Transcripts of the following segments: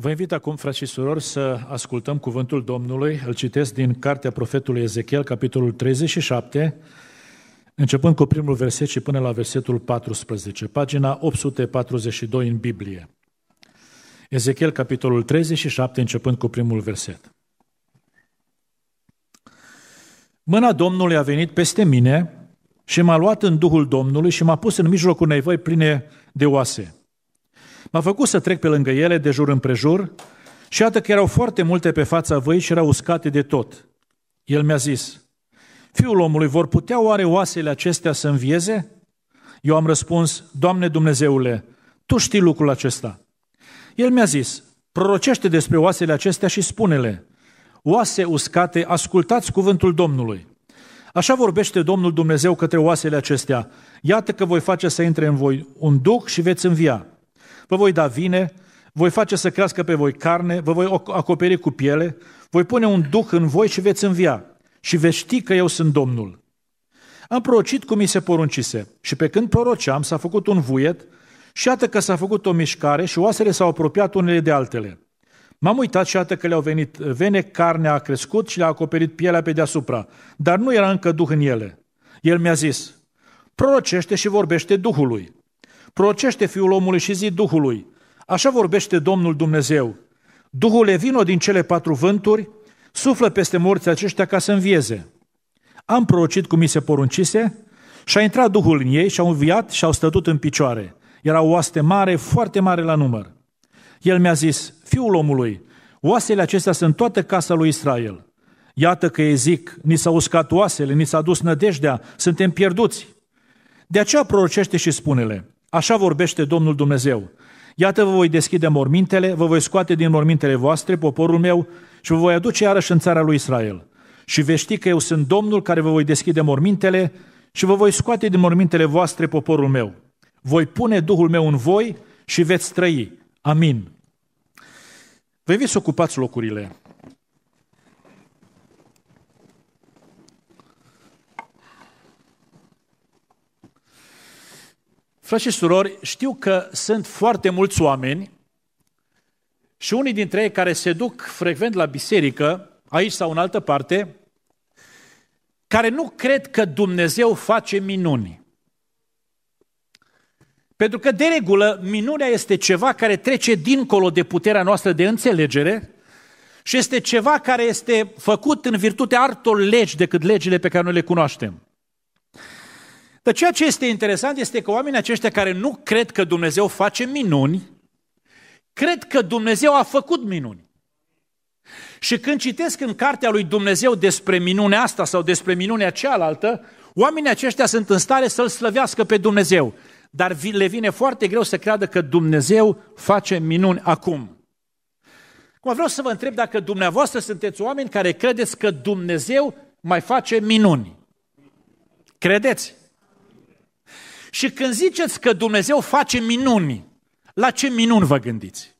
Vă invit acum, frați și surori, să ascultăm cuvântul Domnului. Îl citesc din cartea profetului Ezechiel, capitolul 37, începând cu primul verset și până la versetul 14, pagina 842 în Biblie. Ezechiel, capitolul 37, începând cu primul verset. Mâna Domnului a venit peste mine și m-a luat în Duhul Domnului și m-a pus în mijlocul nevoi pline de oase – M-a făcut să trec pe lângă ele, de jur împrejur, și iată că erau foarte multe pe fața văi și erau uscate de tot. El mi-a zis, Fiul omului, vor putea oare oasele acestea să învieze? Eu am răspuns, Doamne Dumnezeule, Tu știi lucrul acesta. El mi-a zis, prorocește despre oasele acestea și spune-le, oase uscate, ascultați cuvântul Domnului. Așa vorbește Domnul Dumnezeu către oasele acestea, iată că voi face să intre în voi un duc și veți învia vă voi da vine, voi face să crească pe voi carne, vă voi acoperi cu piele, voi pune un duh în voi și veți învia și veți ști că eu sunt Domnul. Am prorocit cum mi se poruncise și pe când proroceam s-a făcut un vuiet și iată că s-a făcut o mișcare și oasele s-au apropiat unele de altele. M-am uitat și iată că le-au venit vene, carnea a crescut și le-a acoperit pielea pe deasupra, dar nu era încă duh în ele. El mi-a zis, prorocește și vorbește Duhului. Procește Fiul omului și zi Duhului. Așa vorbește Domnul Dumnezeu. Duhul e vino din cele patru vânturi, suflă peste morții aceștia ca să învieze. Am prorocit cum mi se poruncise și a intrat Duhul în ei și au înviat și au stătut în picioare. Era oaste mare, foarte mare la număr. El mi-a zis, fiul omului, oasele acestea sunt toată casa lui Israel. Iată că ei zic, ni s-au uscat oasele, ni s-a dus nădejdea, suntem pierduți. De aceea prorocește și spunele, Așa vorbește Domnul Dumnezeu. Iată vă voi deschide mormintele, vă voi scoate din mormintele voastre, poporul meu, și vă voi aduce iarăși în țara lui Israel. Și veți ști că eu sunt Domnul care vă voi deschide mormintele și vă voi scoate din mormintele voastre, poporul meu. Voi pune Duhul meu în voi și veți trăi. Amin. Vă veți ocupați locurile. Frați și surori, știu că sunt foarte mulți oameni și unii dintre ei care se duc frecvent la biserică, aici sau în altă parte, care nu cred că Dumnezeu face minuni. Pentru că, de regulă, minunea este ceva care trece dincolo de puterea noastră de înțelegere și este ceva care este făcut în virtutea altor legi decât legile pe care noi le cunoaștem. Dar ceea ce este interesant este că oamenii aceștia care nu cred că Dumnezeu face minuni, cred că Dumnezeu a făcut minuni. Și când citesc în cartea lui Dumnezeu despre minunea asta sau despre minunea cealaltă, oamenii aceștia sunt în stare să-L slăvească pe Dumnezeu. Dar le vine foarte greu să creadă că Dumnezeu face minuni acum. Cum vreau să vă întreb dacă dumneavoastră sunteți oameni care credeți că Dumnezeu mai face minuni. Credeți? Și când ziceți că Dumnezeu face minuni, la ce minuni vă gândiți?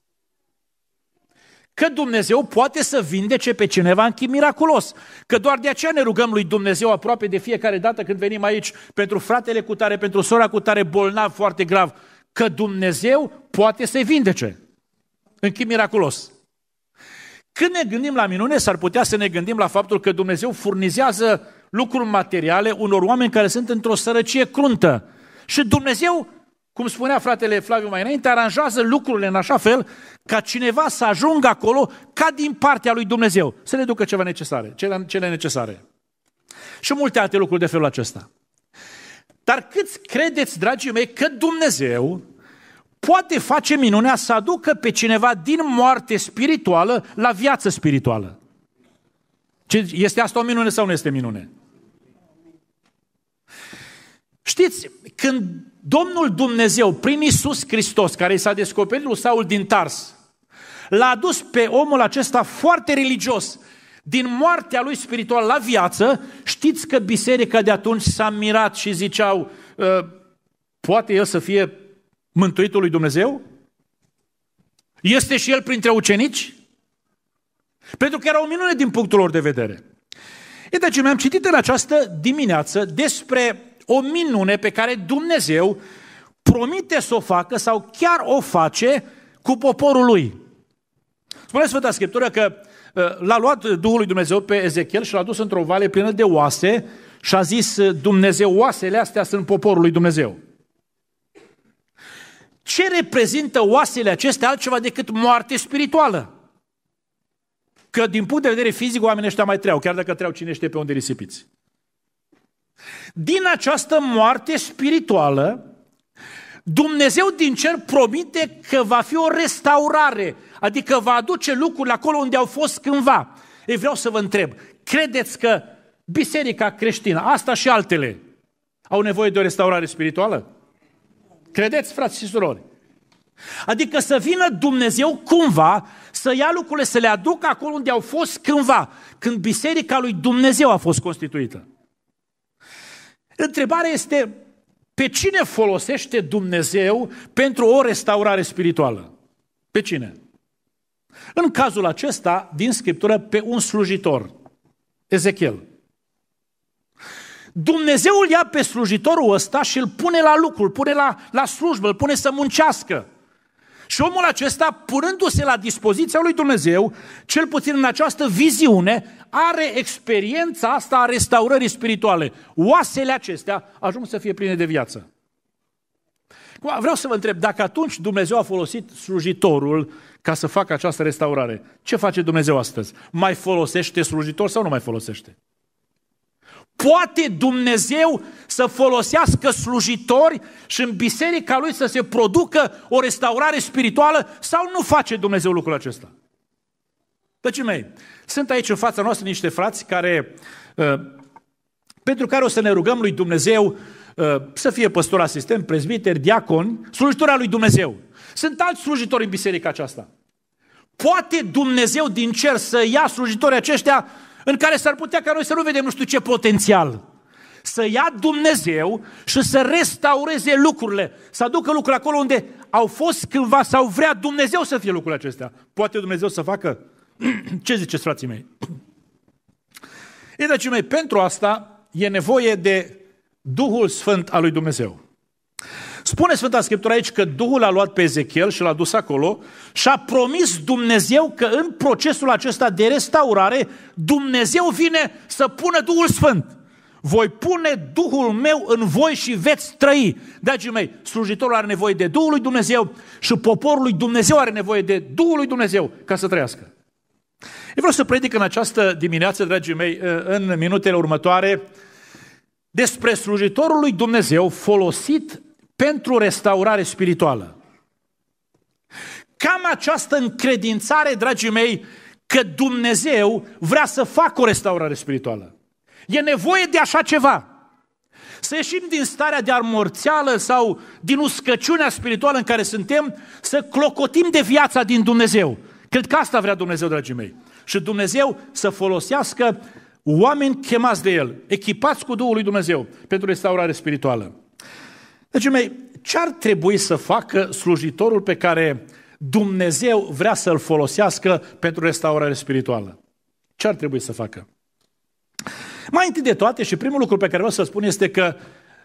Că Dumnezeu poate să vindece pe cineva în chip miraculos. Că doar de aceea ne rugăm lui Dumnezeu aproape de fiecare dată când venim aici pentru fratele cu tare, pentru sora cu tare bolnav foarte grav. Că Dumnezeu poate să-i vindece în chip miraculos. Când ne gândim la minune, s-ar putea să ne gândim la faptul că Dumnezeu furnizează lucruri materiale unor oameni care sunt într-o sărăcie cruntă. Și Dumnezeu, cum spunea fratele Flaviu mai înainte, aranjează lucrurile în așa fel ca cineva să ajungă acolo ca din partea lui Dumnezeu, să le ducă ceva necesare, cele, cele necesare. Și multe alte lucruri de felul acesta. Dar câți credeți, dragii mei, că Dumnezeu poate face minunea să aducă pe cineva din moarte spirituală la viață spirituală? Este asta o minune sau nu este minune? Știți, când Domnul Dumnezeu, prin Isus Hristos, care i s-a descoperit lui Saul din Tars, l-a adus pe omul acesta foarte religios, din moartea lui spiritual la viață, știți că biserica de atunci s-a mirat și ziceau, ă, poate el să fie mântuitul lui Dumnezeu? Este și el printre ucenici? Pentru că era o minune din punctul lor de vedere. E, deci, mi-am citit în această dimineață despre o minune pe care Dumnezeu promite să o facă sau chiar o face cu poporul lui. Spune Sfânta Scriptură că uh, l-a luat Duhul lui Dumnezeu pe Ezechiel și l-a dus într-o vale plină de oase și a zis uh, Dumnezeu, oasele astea sunt poporul lui Dumnezeu. Ce reprezintă oasele acestea altceva decât moarte spirituală? Că din punct de vedere fizic oamenii ăștia mai treau, chiar dacă treau cine știe pe unde risipiți. Din această moarte spirituală, Dumnezeu din cer promite că va fi o restaurare, adică va aduce lucrurile acolo unde au fost cândva. Ei, vreau să vă întreb, credeți că biserica creștină, asta și altele, au nevoie de o restaurare spirituală? Credeți, frați și surori? Adică să vină Dumnezeu cumva să ia lucrurile, să le aducă acolo unde au fost cândva, când biserica lui Dumnezeu a fost constituită. Întrebarea este pe cine folosește Dumnezeu pentru o restaurare spirituală? Pe cine? În cazul acesta, din Scriptură, pe un slujitor, Ezechiel. Dumnezeu îl ia pe slujitorul ăsta și îl pune la lucru, îl pune la, la slujbă, îl pune să muncească. Și omul acesta, purându se la dispoziția lui Dumnezeu, cel puțin în această viziune, are experiența asta a restaurării spirituale. Oasele acestea ajung să fie pline de viață. Vreau să vă întreb, dacă atunci Dumnezeu a folosit slujitorul ca să facă această restaurare, ce face Dumnezeu astăzi? Mai folosește slujitor sau nu mai folosește? Poate Dumnezeu să folosească slujitori și în biserica lui să se producă o restaurare spirituală sau nu face Dumnezeu lucrul acesta? Deci, mei, sunt aici în fața noastră niște frați care, uh, pentru care o să ne rugăm lui Dumnezeu uh, să fie păstor asistent, prezbiter, diacon, slujitori lui Dumnezeu. Sunt alți slujitori în biserica aceasta. Poate Dumnezeu din cer să ia slujitorii aceștia în care s-ar putea ca noi să nu vedem nu știu ce potențial. Să ia Dumnezeu și să restaureze lucrurile, să aducă lucrurile acolo unde au fost cândva sau vrea Dumnezeu să fie lucrurile acestea. Poate Dumnezeu să facă? Ce ziceți, frații mei? E, dragii mei, pentru asta e nevoie de Duhul Sfânt al lui Dumnezeu. Spune Sfânta Scriptură aici că Duhul a luat pe Ezechiel și l-a dus acolo și a promis Dumnezeu că în procesul acesta de restaurare, Dumnezeu vine să pună Duhul Sfânt. Voi pune Duhul meu în voi și veți trăi. Dragii mei, slujitorul are nevoie de Duhul lui Dumnezeu și poporul lui Dumnezeu are nevoie de Duhul lui Dumnezeu ca să trăiască. Eu vreau să predic în această dimineață, dragii mei, în minutele următoare, despre slujitorul lui Dumnezeu folosit pentru restaurare spirituală. Cam această încredințare, dragii mei, că Dumnezeu vrea să facă o restaurare spirituală. E nevoie de așa ceva. Să ieșim din starea de armorțeală sau din uscăciunea spirituală în care suntem, să clocotim de viața din Dumnezeu. Cred că asta vrea Dumnezeu, dragii mei. Și Dumnezeu să folosească oameni chemați de El, echipați cu Duhul lui Dumnezeu pentru restaurare spirituală. Deci, mei, ce ar trebui să facă slujitorul pe care Dumnezeu vrea să-l folosească pentru restaurare spirituală? Ce ar trebui să facă? Mai întâi de toate și primul lucru pe care vreau să spun este că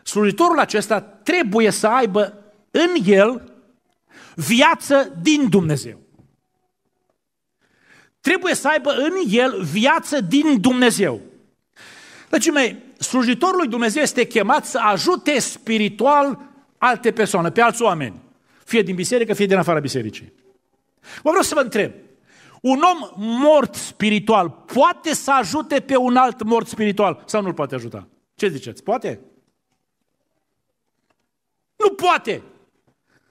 slujitorul acesta trebuie să aibă în el viață din Dumnezeu. Trebuie să aibă în el viață din Dumnezeu. Deci, mei, slujitorul lui Dumnezeu este chemat să ajute spiritual alte persoane, pe alți oameni. Fie din biserică, fie din afara bisericii. Vă vreau să vă întreb. Un om mort spiritual poate să ajute pe un alt mort spiritual sau nu-l poate ajuta? Ce ziceți? Poate? Nu poate!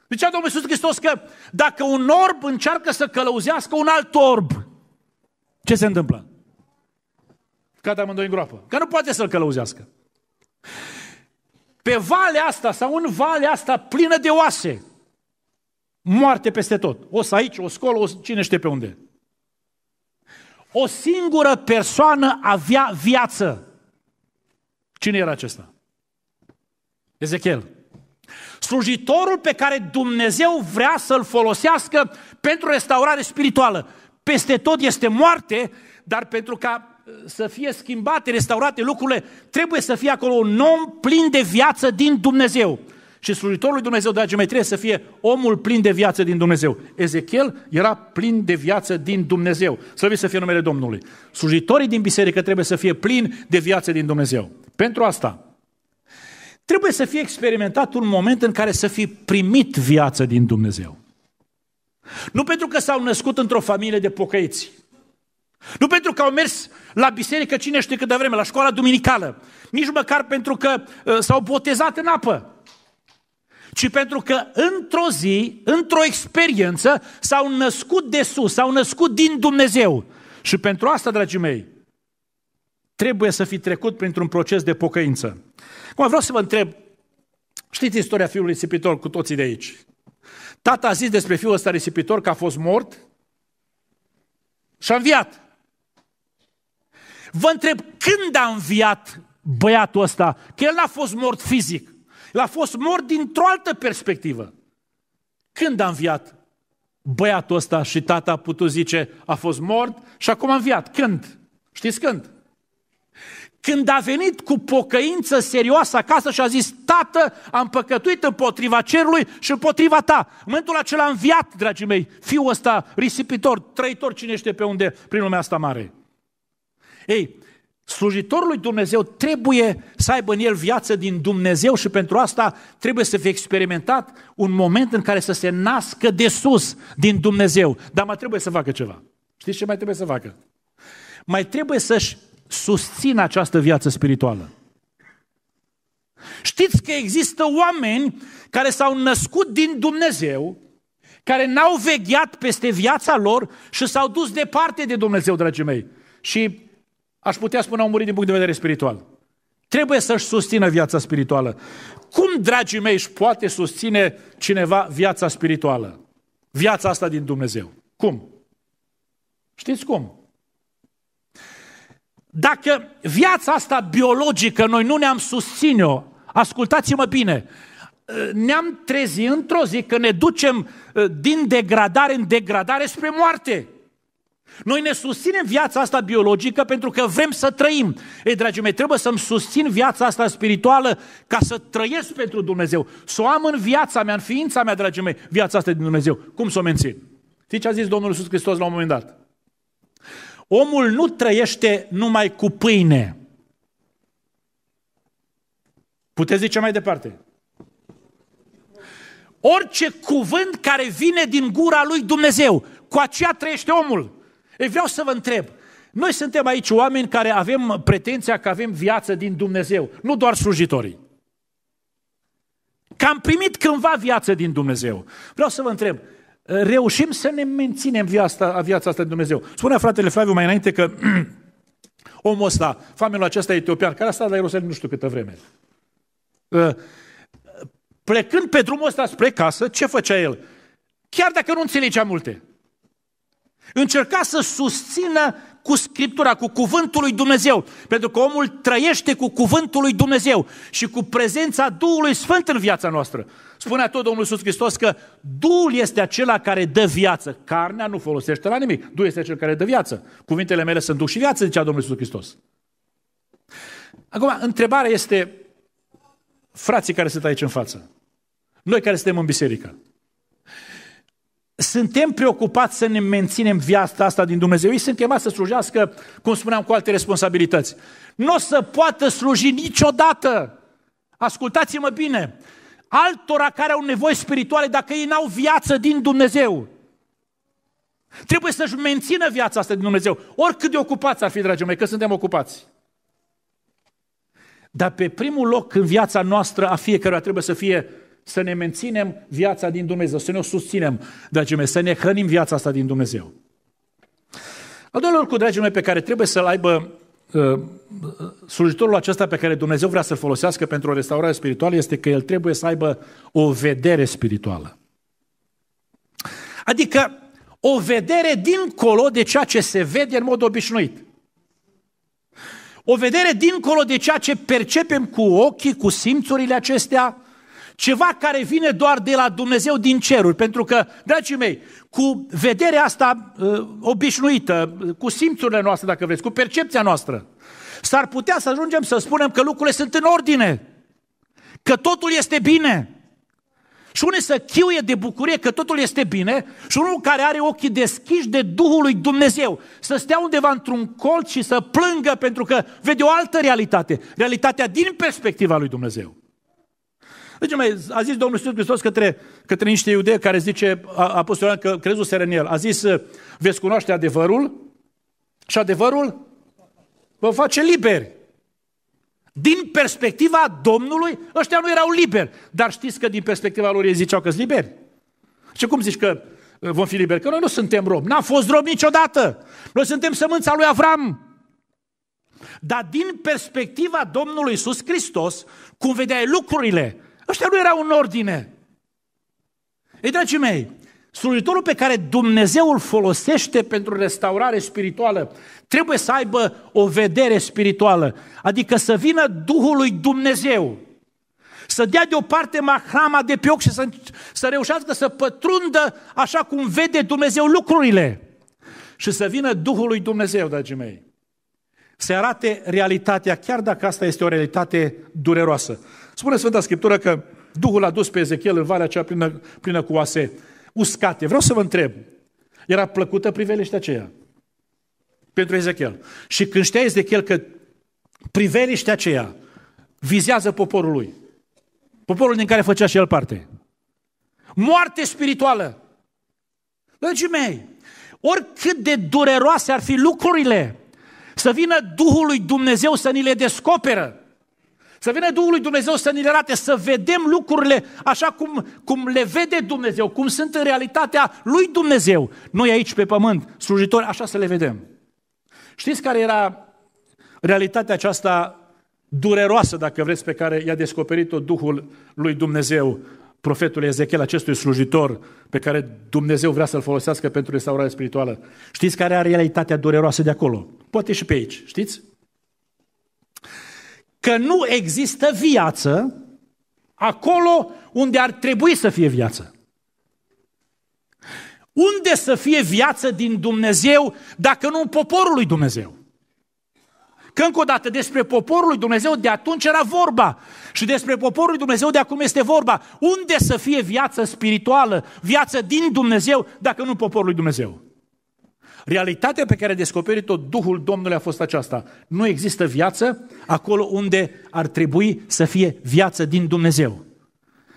Zicea Domnul Iisus Hristos că dacă un orb încearcă să călăuzească un alt orb, ce se întâmplă? cad amândoi în groapă. Că nu poate să-l călăuzească. Pe valea asta sau în valea asta plină de oase, moarte peste tot. O să aici, o scolă, o cine știe pe unde. O singură persoană avea viață. Cine era acesta? Ezechiel. Slujitorul pe care Dumnezeu vrea să-l folosească pentru restaurare spirituală. Peste tot este moarte, dar pentru ca să fie schimbate, restaurate lucrurile, trebuie să fie acolo un om plin de viață din Dumnezeu. Și slujitorul lui Dumnezeu, dragii mei, trebuie să fie omul plin de viață din Dumnezeu. Ezechiel era plin de viață din Dumnezeu. Să să fie numele Domnului. Slujitorii din biserică trebuie să fie plini de viață din Dumnezeu. Pentru asta, trebuie să fie experimentat un moment în care să fi primit viață din Dumnezeu. Nu pentru că s-au născut într-o familie de pocăiți, nu pentru că au mers la biserică cine știe cât de vreme, la școala duminicală. Nici măcar pentru că uh, s-au botezat în apă. Ci pentru că într-o zi, într-o experiență, s-au născut de sus, s-au născut din Dumnezeu. Și pentru asta, dragii mei, trebuie să fi trecut printr-un proces de pocăință. Acum vreau să vă întreb, știți istoria fiului risipitor cu toții de aici? Tata a zis despre fiul ăsta risipitor că a fost mort și a înviat. Vă întreb când a înviat băiatul ăsta, că el n-a fost mort fizic, el a fost mort dintr-o altă perspectivă. Când a înviat băiatul ăsta și tata a putut zice, a fost mort și acum a înviat. Când? Știți când? Când a venit cu pocăință serioasă acasă și a zis, tată, am păcătuit împotriva cerului și împotriva ta. În momentul acela a înviat, dragii mei, fiul ăsta risipitor, trăitor, cine știe pe unde, prin lumea asta mare. Ei, slujitorul lui Dumnezeu trebuie să aibă în el viață din Dumnezeu și pentru asta trebuie să fie experimentat un moment în care să se nască de sus din Dumnezeu. Dar mai trebuie să facă ceva. Știți ce mai trebuie să facă? Mai trebuie să-și susțină această viață spirituală. Știți că există oameni care s-au născut din Dumnezeu, care n-au vegheat peste viața lor și s-au dus departe de Dumnezeu, dragii mei. Și aș putea spune, au murit din punct de vedere spiritual. Trebuie să-și susțină viața spirituală. Cum, dragii mei, își poate susține cineva viața spirituală? Viața asta din Dumnezeu. Cum? Știți cum? Dacă viața asta biologică noi nu ne-am susține-o, ascultați-mă bine, ne-am trezit într-o zi că ne ducem uh, din degradare în degradare spre moarte. Noi ne susținem viața asta biologică pentru că vrem să trăim. Ei, dragii mei, trebuie să-mi susțin viața asta spirituală ca să trăiesc pentru Dumnezeu. Să o am în viața mea, în ființa mea, dragii mei, viața asta din Dumnezeu. Cum să o mențin? Știi ce a zis Domnul Iisus Hristos la un moment dat? Omul nu trăiește numai cu pâine. Puteți zice mai departe. Orice cuvânt care vine din gura lui Dumnezeu, cu aceea trăiește omul. Ei, vreau să vă întreb, noi suntem aici oameni care avem pretenția că avem viață din Dumnezeu, nu doar slujitorii. Că am primit cândva viață din Dumnezeu. Vreau să vă întreb, reușim să ne menținem viața, viața asta din Dumnezeu? Spunea fratele Flaviu mai înainte că omul ăsta, familia acesta etiopian, care a stat la Ierusalim nu știu câtă vreme, uh, plecând pe drumul ăsta spre casă, ce făcea el? Chiar dacă nu înțelegea multe, Încerca să susțină cu Scriptura, cu Cuvântul lui Dumnezeu, pentru că omul trăiește cu Cuvântul lui Dumnezeu și cu prezența Duhului Sfânt în viața noastră. Spunea tot Domnul Iisus Hristos că Duhul este acela care dă viață. Carnea nu folosește la nimic. Duhul este cel care dă viață. Cuvintele mele sunt Duh și viață, zicea Domnul Iisus Hristos. Acum, întrebarea este, frații care sunt aici în față, noi care suntem în biserică, suntem preocupați să ne menținem viața asta din Dumnezeu. Ei sunt chemați să slujească, cum spuneam, cu alte responsabilități. Nu o să poată sluji niciodată. Ascultați-mă bine. Altora care au nevoi spirituale, dacă ei n-au viață din Dumnezeu, trebuie să-și mențină viața asta din Dumnezeu. Oricât de ocupați ar fi, dragii mei, că suntem ocupați. Dar pe primul loc în viața noastră a fiecăruia trebuie să fie să ne menținem viața din Dumnezeu, să ne o susținem, dragii mei, să ne hrănim viața asta din Dumnezeu. Al doilea lucru, dragii mei, pe care trebuie să-l aibă uh, uh, slujitorul acesta pe care Dumnezeu vrea să-l folosească pentru o restaurare spirituală este că el trebuie să aibă o vedere spirituală. Adică o vedere dincolo de ceea ce se vede în mod obișnuit. O vedere dincolo de ceea ce percepem cu ochii, cu simțurile acestea, ceva care vine doar de la Dumnezeu din ceruri, pentru că, dragii mei, cu vederea asta uh, obișnuită, uh, cu simțurile noastre, dacă vreți, cu percepția noastră, s-ar putea să ajungem să spunem că lucrurile sunt în ordine, că totul este bine. Și unul să chiuie de bucurie că totul este bine și unul care are ochii deschiși de Duhul lui Dumnezeu să stea undeva într-un colț și să plângă pentru că vede o altă realitate, realitatea din perspectiva lui Dumnezeu. Deci, mai, a zis Domnul Iisus Hristos către, către niște iudei care zice, a pus că crezuseră în el, a zis, veți cunoaște adevărul și adevărul vă face liberi. Din perspectiva Domnului, ăștia nu erau liberi. Dar știți că din perspectiva lor ei ziceau că sunt liberi? Și cum zici că uh, vom fi liberi? Că noi nu suntem robi. N-am fost robi niciodată. Noi suntem sămânța lui Avram. Dar din perspectiva Domnului Iisus Hristos, cum vedea lucrurile, Ăștia nu erau în ordine. Ei, dragii mei, slujitorul pe care Dumnezeu îl folosește pentru restaurare spirituală trebuie să aibă o vedere spirituală, adică să vină Duhul lui Dumnezeu, să dea deoparte mahrama de pioc și să, să reușească să pătrundă așa cum vede Dumnezeu lucrurile și să vină Duhul lui Dumnezeu, dragii mei. Se arate realitatea, chiar dacă asta este o realitate dureroasă. Spune Sfânta Scriptură că Duhul a dus pe Ezechiel în valea aceea plină, plină cu oase uscate. Vreau să vă întreb, era plăcută priveliștea aceea pentru Ezechiel. Și când știa Ezechiel că priveliștea aceea vizează poporul lui, poporul din care făcea și el parte, moarte spirituală, dragii mei, oricât de dureroase ar fi lucrurile, să vină Duhul lui Dumnezeu să ni le descoperă. Să vină Duhul lui Dumnezeu să ne le arate, să vedem lucrurile așa cum, cum le vede Dumnezeu, cum sunt în realitatea lui Dumnezeu. Noi aici pe pământ, slujitori, așa să le vedem. Știți care era realitatea aceasta dureroasă, dacă vreți, pe care i-a descoperit-o Duhul lui Dumnezeu, profetul Ezechiel, acestui slujitor pe care Dumnezeu vrea să-l folosească pentru restaurare spirituală. Știți care era realitatea dureroasă de acolo? Poate și pe aici, știți? că nu există viață acolo unde ar trebui să fie viață. Unde să fie viață din Dumnezeu dacă nu în poporul lui Dumnezeu? Că încă o dată despre poporul lui Dumnezeu de atunci era vorba și despre poporul lui Dumnezeu de acum este vorba. Unde să fie viață spirituală, viață din Dumnezeu, dacă nu poporul lui Dumnezeu? Realitatea pe care a descoperit-o Duhul Domnului a fost aceasta. Nu există viață acolo unde ar trebui să fie viață din Dumnezeu.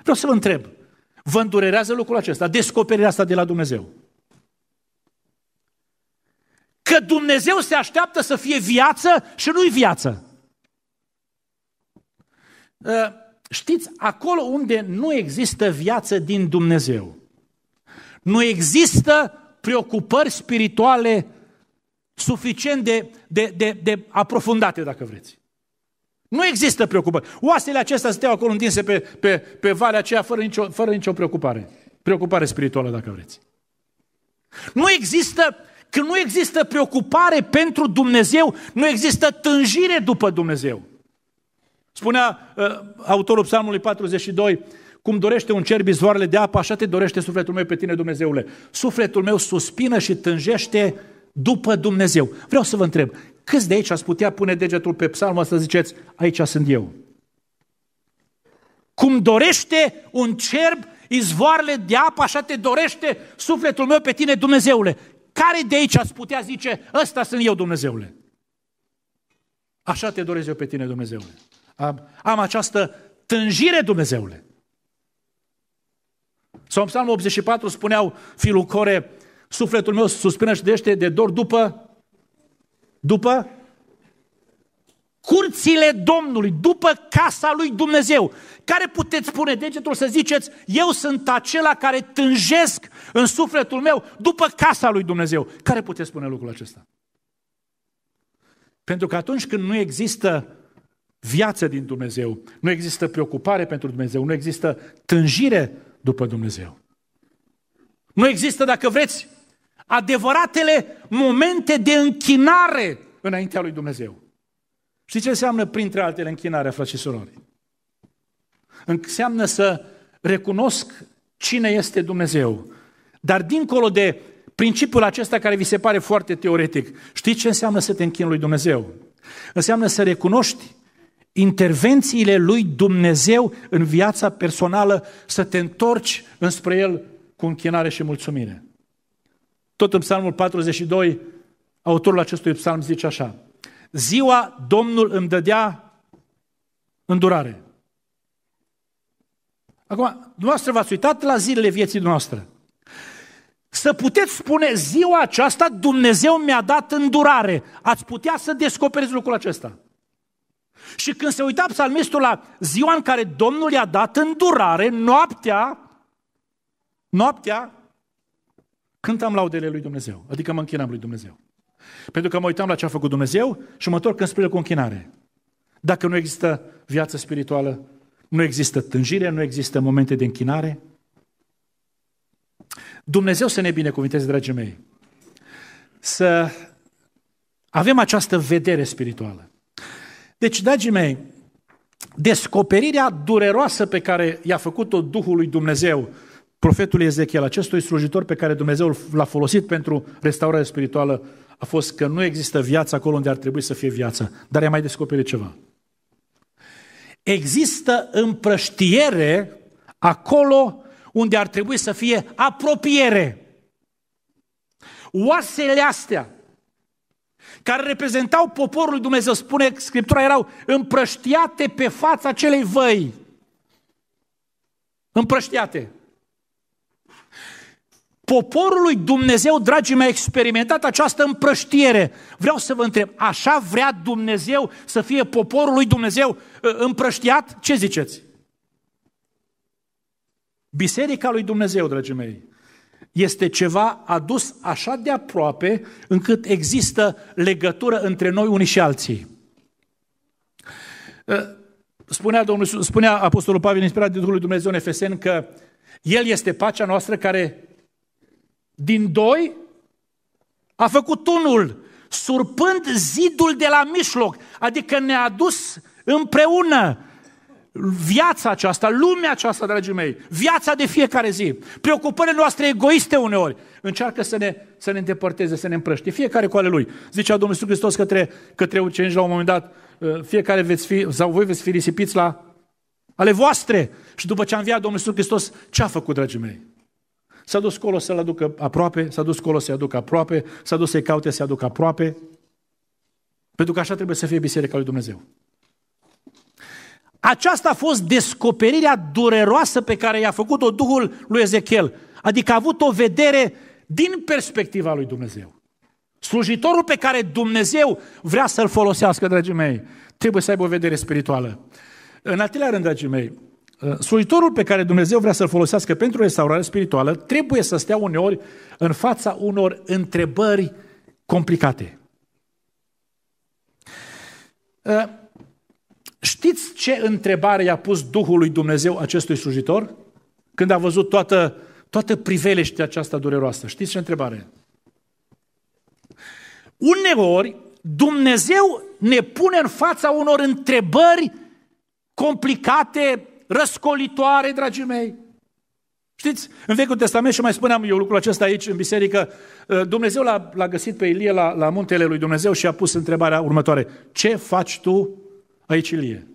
Vreau să vă întreb, vă îndurerează lucrul acesta, descoperirea asta de la Dumnezeu? Că Dumnezeu se așteaptă să fie viață și nu-i viață. Ă, știți, acolo unde nu există viață din Dumnezeu, nu există preocupări spirituale suficient de, de, de, de aprofundate, dacă vreți. Nu există preocupări. Oasele acestea stau acolo întinse pe, pe, pe valea aceea fără nicio, fără nicio preocupare. Preocupare spirituală, dacă vreți. Nu există, când nu există preocupare pentru Dumnezeu, nu există tânjire după Dumnezeu. Spunea uh, autorul Psalmului 42, cum dorește un cer bizoarele de apă, așa te dorește sufletul meu pe tine, Dumnezeule. Sufletul meu suspină și tânjește după Dumnezeu. Vreau să vă întreb, câți de aici ați putea pune degetul pe psalmă să ziceți, aici sunt eu? Cum dorește un cerb izvoarele de apă, așa te dorește sufletul meu pe tine, Dumnezeule. Care de aici ați putea zice, ăsta sunt eu, Dumnezeule? Așa te doresc eu pe tine, Dumnezeule. Am, am această tânjire, Dumnezeule. Sau în psalmul 84 spuneau fiul Core, sufletul meu suspină și dește de dor după, după curțile Domnului, după casa lui Dumnezeu. Care puteți pune degetul să ziceți, eu sunt acela care tânjesc în sufletul meu după casa lui Dumnezeu. Care puteți spune lucrul acesta? Pentru că atunci când nu există viață din Dumnezeu, nu există preocupare pentru Dumnezeu, nu există tânjire după Dumnezeu. Nu există, dacă vreți, adevăratele momente de închinare înaintea lui Dumnezeu. Știți ce înseamnă, printre altele, închinarea, frate și surori? Înseamnă să recunosc cine este Dumnezeu. Dar dincolo de principiul acesta care vi se pare foarte teoretic, știți ce înseamnă să te închin lui Dumnezeu? Înseamnă să recunoști intervențiile lui Dumnezeu în viața personală, să te întorci înspre El cu închinare și mulțumire. Tot în Psalmul 42, autorul acestui psalm zice așa, Ziua Domnul îmi dădea îndurare. Acum, dumneavoastră v-ați uitat la zilele vieții noastre. Să puteți spune, ziua aceasta Dumnezeu mi-a dat îndurare. Ați putea să descoperiți lucrul acesta. Și când se uita psalmistul la ziua în care Domnul i-a dat îndurare, noaptea, noaptea, cântam laudele lui Dumnezeu, adică mă închinam lui Dumnezeu. Pentru că mă uitam la ce a făcut Dumnezeu și mă întorc când el cu închinare. Dacă nu există viață spirituală, nu există tânjire, nu există momente de închinare. Dumnezeu să ne binecuvinteze, dragii mei, să avem această vedere spirituală. Deci, dragii mei, descoperirea dureroasă pe care i-a făcut-o Duhul lui Dumnezeu profetul Ezechiel, acestui slujitor pe care Dumnezeu l-a folosit pentru restaurarea spirituală, a fost că nu există viață acolo unde ar trebui să fie viață. Dar i-a mai descoperit ceva. Există împrăștiere acolo unde ar trebui să fie apropiere. Oasele astea care reprezentau poporul lui Dumnezeu, spune Scriptura, erau împrăștiate pe fața acelei văi. Împrăștiate. Poporul lui Dumnezeu, dragii mei, a experimentat această împrăștiere. Vreau să vă întreb, așa vrea Dumnezeu să fie poporul lui Dumnezeu ă, împrăștiat? Ce ziceți? Biserica lui Dumnezeu, dragii mei, este ceva adus așa de aproape încât există legătură între noi unii și alții. Ă, spunea, Domnul, spunea Apostolul Pavel, inspirat de Duhul Dumnezeu în Efesen, că El este pacea noastră care din doi a făcut unul, surpând zidul de la mijloc, adică ne-a adus împreună viața aceasta, lumea aceasta, dragii mei, viața de fiecare zi, preocupările noastre egoiste uneori, încearcă să ne, să ne îndepărteze, să ne împrăște, fiecare cu ale lui. Zicea Domnul Iisus Hristos către, către ucenici la un moment dat, uh, fiecare veți fi, sau voi veți fi risipiți la ale voastre. Și după ce a înviat Domnul Iisus Hristos, ce a făcut, dragii mei? S-a dus colo să-l aducă aproape, s-a dus colo să-i aducă aproape, s-a dus să-i caute să-i aducă aproape. Pentru că așa trebuie să fie Biserica lui Dumnezeu. Aceasta a fost descoperirea dureroasă pe care i-a făcut-o Duhul lui Ezechiel. Adică a avut o vedere din perspectiva lui Dumnezeu. Slujitorul pe care Dumnezeu vrea să-l folosească, dragii mei, trebuie să aibă o vedere spirituală. În al treilea rând, dragii mei, uh, slujitorul pe care Dumnezeu vrea să-l folosească pentru restaurare spirituală trebuie să stea uneori în fața unor întrebări complicate. Uh, Știți ce întrebare i-a pus Duhul lui Dumnezeu acestui slujitor? Când a văzut toată, toată priveleștea aceasta dureroasă. Știți ce întrebare? Uneori, Dumnezeu ne pune în fața unor întrebări complicate, răscolitoare, dragii mei. Știți, în Vechiul Testament, și mai spuneam eu lucrul acesta aici în biserică, ă, Dumnezeu l-a, l-a găsit pe Ilie la, la muntele lui Dumnezeu și a pus întrebarea următoare. Ce faci tu Aici Ilie.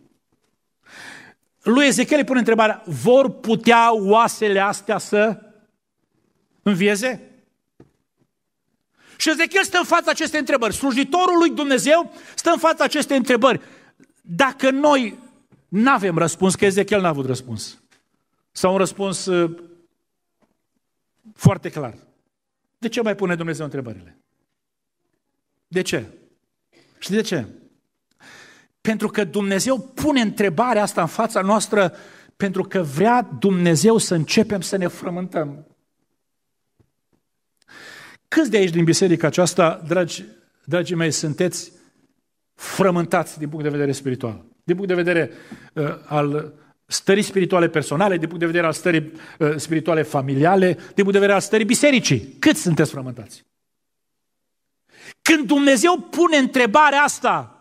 Lui Ezechiel îi pune întrebarea, vor putea oasele astea să învieze? Și Ezechiel stă în fața acestei întrebări. Slujitorul lui Dumnezeu stă în fața acestei întrebări. Dacă noi nu avem răspuns, că Ezechiel n-a avut răspuns, sau un răspuns uh, foarte clar, de ce mai pune Dumnezeu întrebările? De ce? Și de ce? Pentru că Dumnezeu pune întrebarea asta în fața noastră pentru că vrea Dumnezeu să începem să ne frământăm. Câți de aici din biserica aceasta, dragi, dragii mei, sunteți frământați din punct de vedere spiritual? Din punct de vedere uh, al stării spirituale personale, din punct de vedere al stării uh, spirituale familiale, din punct de vedere al stării bisericii. Câți sunteți frământați? Când Dumnezeu pune întrebarea asta,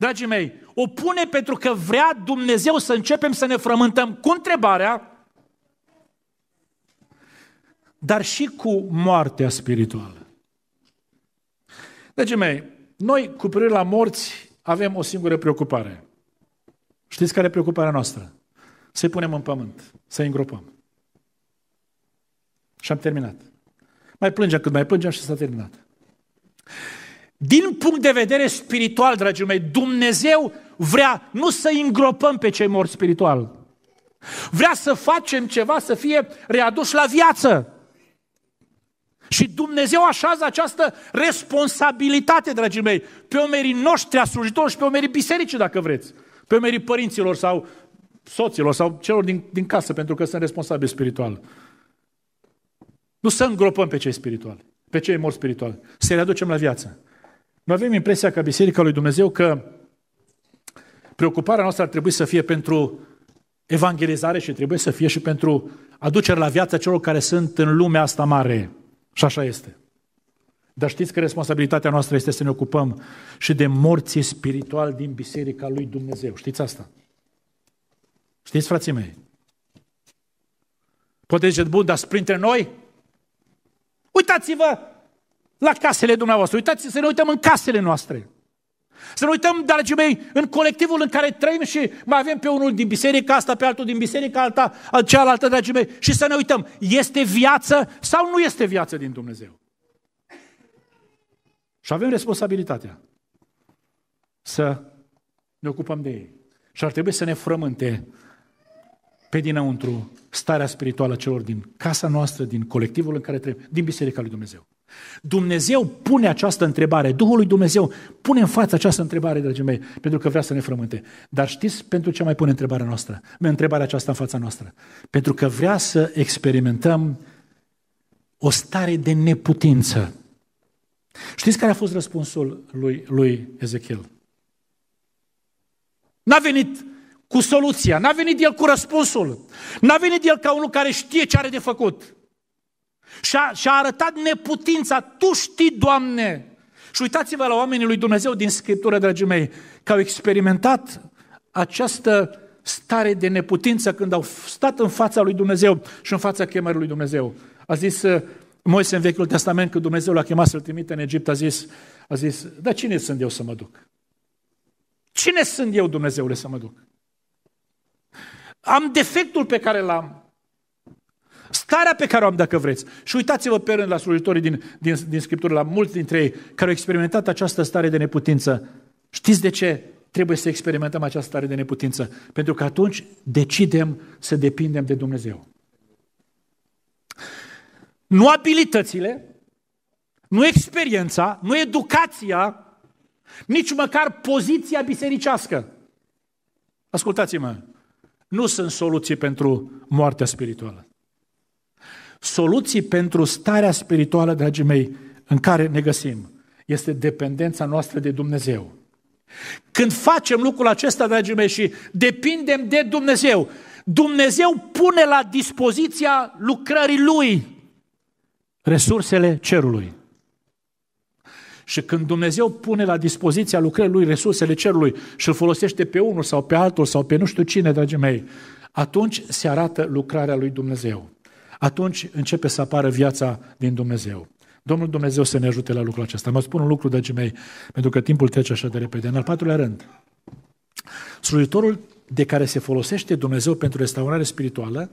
dragii mei, o pune pentru că vrea Dumnezeu să începem să ne frământăm cu întrebarea, dar și cu moartea spirituală. Dragii mei, noi cu privire la morți avem o singură preocupare. Știți care e preocuparea noastră? Să-i punem în pământ, să-i îngropăm. Și am terminat. Mai plângem cât mai plângem și s-a terminat. Din punct de vedere spiritual, dragii mei, Dumnezeu vrea nu să îngropăm pe cei morți spiritual. Vrea să facem ceva să fie readuși la viață. Și Dumnezeu așează această responsabilitate, dragii mei, pe omerii noștri a și pe omerii bisericii, dacă vreți. Pe omerii părinților sau soților sau celor din, din casă, pentru că sunt responsabili spiritual. Nu să îngropăm pe cei spirituali, pe cei morți spirituali, să-i aducem la viață. Noi avem impresia ca Biserica lui Dumnezeu că preocuparea noastră ar trebui să fie pentru evangelizare și trebuie să fie și pentru aducerea la viața celor care sunt în lumea asta mare. Și așa este. Dar știți că responsabilitatea noastră este să ne ocupăm și de morții spirituali din Biserica lui Dumnezeu. Știți asta? Știți, frații mei? Poate ziceți, bun, dar printre noi? Uitați-vă la casele dumneavoastră. Uitați să ne uităm în casele noastre. Să ne uităm, dragii mei, în colectivul în care trăim și mai avem pe unul din biserica asta, pe altul din biserica alta, cealaltă, dragii mei, și să ne uităm, este viață sau nu este viață din Dumnezeu? Și avem responsabilitatea să ne ocupăm de ei. Și ar trebui să ne frământe pe dinăuntru starea spirituală celor din casa noastră, din colectivul în care trăim, din Biserica lui Dumnezeu. Dumnezeu pune această întrebare, Duhul lui Dumnezeu pune în față această întrebare, dragii mei, pentru că vrea să ne frământe. Dar știți pentru ce mai pune întrebarea noastră? Întrebarea aceasta în fața noastră. Pentru că vrea să experimentăm o stare de neputință. Știți care a fost răspunsul lui, lui Ezechiel? N-a venit cu soluția, n-a venit el cu răspunsul, n-a venit el ca unul care știe ce are de făcut. Și-a, și-a arătat neputința. Tu știi, Doamne! Și uitați-vă la oamenii lui Dumnezeu din Scriptură, dragii mei, că au experimentat această stare de neputință când au stat în fața lui Dumnezeu și în fața chemării lui Dumnezeu. A zis uh, Moise în Vechiul Testament, când Dumnezeu l-a chemat să-l trimite în Egipt, a zis, a zis, dar cine sunt eu să mă duc? Cine sunt eu, Dumnezeule, să mă duc? Am defectul pe care l-am. Starea pe care o am, dacă vreți. Și uitați-vă pe rând la slujitorii din, din, din Scriptură, la mulți dintre ei care au experimentat această stare de neputință. Știți de ce trebuie să experimentăm această stare de neputință? Pentru că atunci decidem să depindem de Dumnezeu. Nu abilitățile, nu experiența, nu educația, nici măcar poziția bisericească. Ascultați-mă, nu sunt soluții pentru moartea spirituală soluții pentru starea spirituală, dragii mei, în care ne găsim, este dependența noastră de Dumnezeu. Când facem lucrul acesta, dragii mei, și depindem de Dumnezeu, Dumnezeu pune la dispoziția lucrării Lui resursele cerului. Și când Dumnezeu pune la dispoziția lucrării Lui resursele cerului și îl folosește pe unul sau pe altul sau pe nu știu cine, dragii mei, atunci se arată lucrarea Lui Dumnezeu atunci începe să apară viața din Dumnezeu. Domnul Dumnezeu să ne ajute la lucrul acesta. Mă spun un lucru, dragii mei, pentru că timpul trece așa de repede. În al patrulea rând, slujitorul de care se folosește Dumnezeu pentru restaurare spirituală,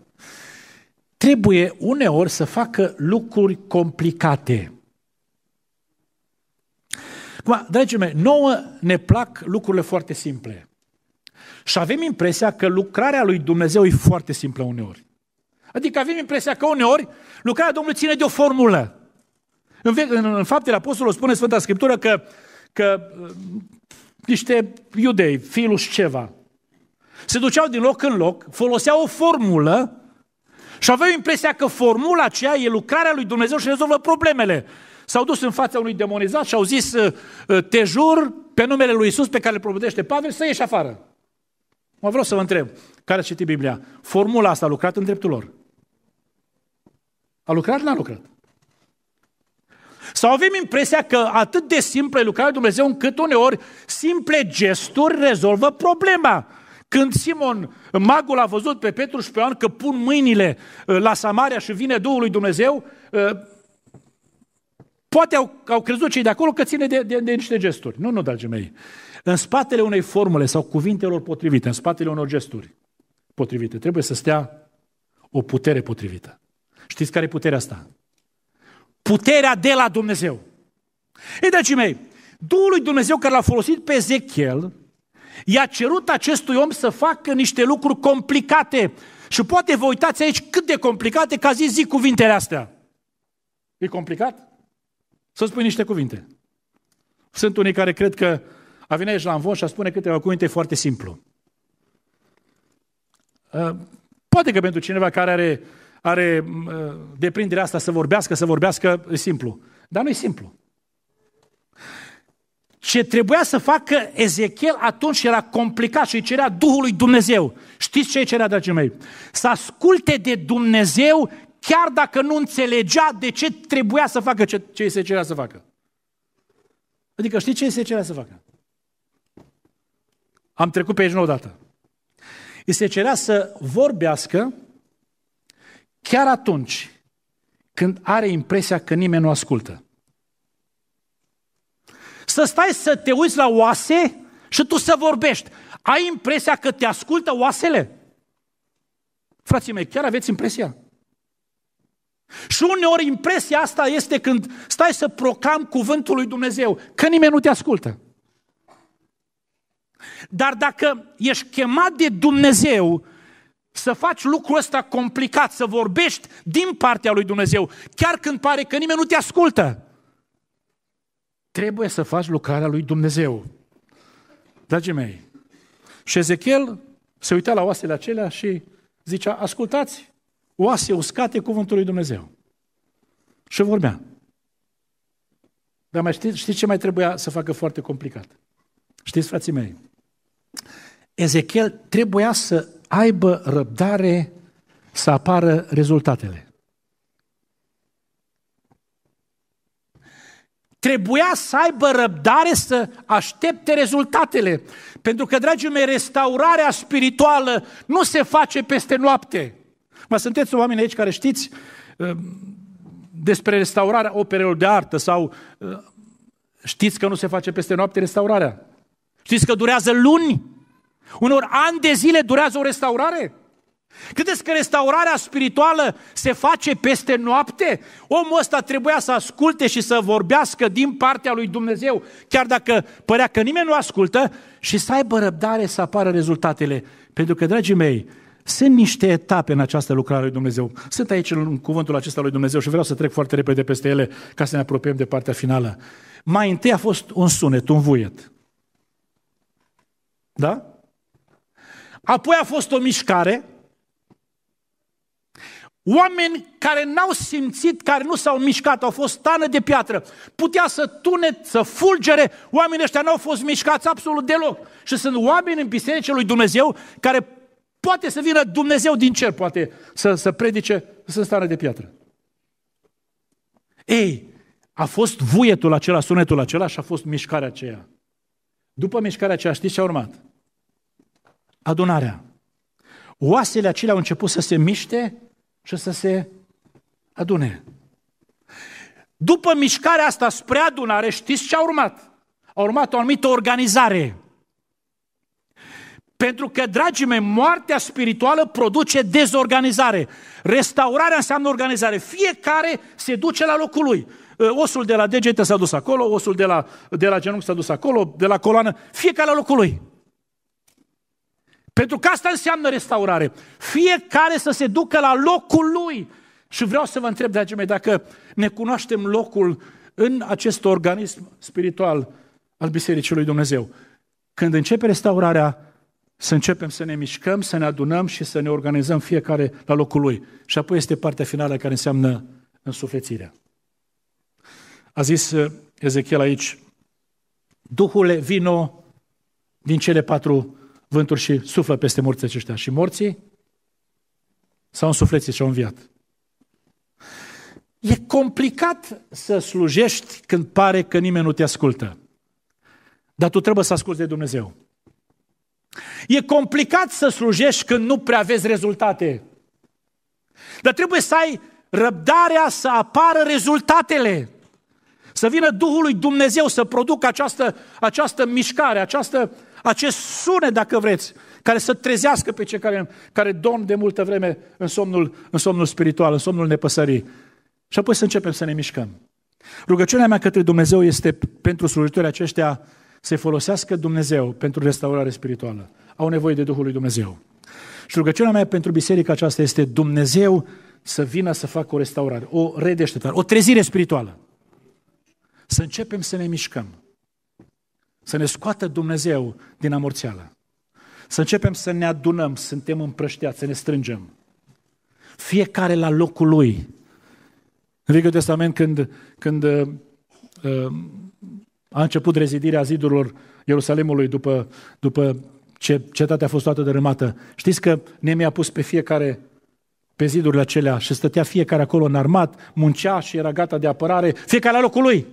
trebuie uneori să facă lucruri complicate. Acum, dragii mei, nouă ne plac lucrurile foarte simple. Și avem impresia că lucrarea lui Dumnezeu e foarte simplă uneori. Adică avem impresia că uneori lucrarea Domnului ține de o formulă. În, în, în faptele Apostolului spune Sfânta Scriptură că, că uh, niște iudei, fiul ceva, se duceau din loc în loc, foloseau o formulă și aveau impresia că formula aceea e lucrarea lui Dumnezeu și rezolvă problemele. S-au dus în fața unui demonizat și au zis, uh, uh, te jur pe numele lui Isus pe care îl probudește Pavel să ieși afară. Mă vreau să vă întreb, care citit Biblia? Formula asta a lucrat în dreptul lor. A lucrat? N-a lucrat. Sau avem impresia că atât de simplă e lucrarea Dumnezeu încât uneori simple gesturi rezolvă problema. Când Simon, magul, a văzut pe Petru și pe Ioan că pun mâinile uh, la Samaria și vine Duhul lui Dumnezeu, uh, poate au, au crezut cei de acolo că ține de, de, de niște gesturi. Nu, nu, dragii mei. În spatele unei formule sau cuvintelor potrivite, în spatele unor gesturi potrivite, trebuie să stea o putere potrivită. Știți care e puterea asta? Puterea de la Dumnezeu. Ei, dragii mei, Duhul lui Dumnezeu care l-a folosit pe Ezechiel, i-a cerut acestui om să facă niște lucruri complicate. Și poate vă uitați aici cât de complicate, ca zi zic cuvintele astea. E complicat? Să spui niște cuvinte. Sunt unii care cred că a venit aici la învon și a spune câteva cuvinte foarte simplu. Ă, poate că pentru cineva care are are uh, deprinderea asta să vorbească, să vorbească, e simplu. Dar nu e simplu. Ce trebuia să facă Ezechiel atunci era complicat și îi cerea Duhului Dumnezeu. Știți ce îi cerea, dragii mei? Să asculte de Dumnezeu chiar dacă nu înțelegea de ce trebuia să facă ce, ce îi se cerea să facă. Adică știți ce îi se cerea să facă? Am trecut pe aici nouă dată. Îi se cerea să vorbească Chiar atunci când are impresia că nimeni nu ascultă. Să stai să te uiți la oase și tu să vorbești. Ai impresia că te ascultă oasele? Frații mei, chiar aveți impresia? Și uneori impresia asta este când stai să proclam cuvântul lui Dumnezeu, că nimeni nu te ascultă. Dar dacă ești chemat de Dumnezeu să faci lucrul ăsta complicat, să vorbești din partea lui Dumnezeu, chiar când pare că nimeni nu te ascultă. Trebuie să faci lucrarea lui Dumnezeu. Dragii mei, și Ezechiel se uita la oasele acelea și zicea, ascultați, oase uscate cuvântul lui Dumnezeu. Și vorbea. Dar mai știți, știți ce mai trebuia să facă foarte complicat? Știți, frații mei, Ezechiel trebuia să aibă răbdare să apară rezultatele. Trebuia să aibă răbdare să aștepte rezultatele. Pentru că, dragii mei, restaurarea spirituală nu se face peste noapte. Mă sunteți oameni aici care știți uh, despre restaurarea operelor de artă sau uh, știți că nu se face peste noapte restaurarea. Știți că durează luni unor ani de zile durează o restaurare? Credeți că restaurarea spirituală se face peste noapte? Omul ăsta trebuia să asculte și să vorbească din partea lui Dumnezeu, chiar dacă părea că nimeni nu ascultă, și să aibă răbdare să apară rezultatele. Pentru că, dragii mei, sunt niște etape în această lucrare lui Dumnezeu. Sunt aici în cuvântul acesta lui Dumnezeu și vreau să trec foarte repede peste ele ca să ne apropiem de partea finală. Mai întâi a fost un sunet, un vuiet. Da? Apoi a fost o mișcare, Oameni care n-au simțit, care nu s-au mișcat, au fost tană de piatră, putea să tune, să fulgere, oamenii ăștia n-au fost mișcați absolut deloc. Și sunt oameni în bisericile lui Dumnezeu care poate să vină Dumnezeu din cer, poate să, să predice, sunt stană de piatră. Ei, a fost vuietul acela, sunetul acela și a fost mișcarea aceea. După mișcarea aceea, știți ce a urmat? adunarea. Oasele acelea au început să se miște și să se adune. După mișcarea asta spre adunare, știți ce a urmat? A urmat o anumită organizare. Pentru că, dragii mei, moartea spirituală produce dezorganizare. Restaurarea înseamnă organizare. Fiecare se duce la locul lui. Osul de la degete s-a dus acolo, osul de la, de la genunchi s-a dus acolo, de la coloană, fiecare la locul lui. Pentru că asta înseamnă restaurare. Fiecare să se ducă la locul lui. Și vreau să vă întreb, dragii mei, dacă ne cunoaștem locul în acest organism spiritual al Bisericii lui Dumnezeu. Când începe restaurarea, să începem să ne mișcăm, să ne adunăm și să ne organizăm fiecare la locul lui. Și apoi este partea finală care înseamnă însuflețirea. A zis uh, Ezechiel aici, Duhule, vino din cele patru vântul și suflă peste morții aceștia. Și morții s-au însuflețit și au înviat. E complicat să slujești când pare că nimeni nu te ascultă. Dar tu trebuie să asculți de Dumnezeu. E complicat să slujești când nu prea vezi rezultate. Dar trebuie să ai răbdarea să apară rezultatele. Să vină Duhul lui Dumnezeu să producă această, această mișcare, această acest sunet, dacă vreți, care să trezească pe cei care, care dorm de multă vreme în somnul, în somnul spiritual, în somnul nepăsării. Și apoi să începem să ne mișcăm. Rugăciunea mea către Dumnezeu este pentru slujitorii aceștia să folosească Dumnezeu pentru restaurare spirituală. Au nevoie de Duhul lui Dumnezeu. Și rugăciunea mea pentru biserica aceasta este Dumnezeu să vină să facă o restaurare, o redeșteptare, o trezire spirituală. Să începem să ne mișcăm. Să ne scoată Dumnezeu din amorțeală. Să începem să ne adunăm, suntem împrășteați, să ne strângem. Fiecare la locul lui. În Vechiul Testament, când, când uh, uh, a început rezidirea zidurilor Ierusalimului după, după ce cetatea a fost toată dărâmată, știți că Nemia a pus pe fiecare pe zidurile acelea și stătea fiecare acolo în armat, muncea și era gata de apărare, fiecare la locul lui.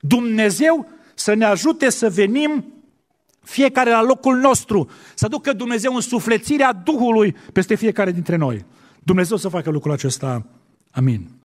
Dumnezeu să ne ajute să venim fiecare la locul nostru, să ducă Dumnezeu în sufletirea Duhului peste fiecare dintre noi. Dumnezeu să facă lucrul acesta. Amin.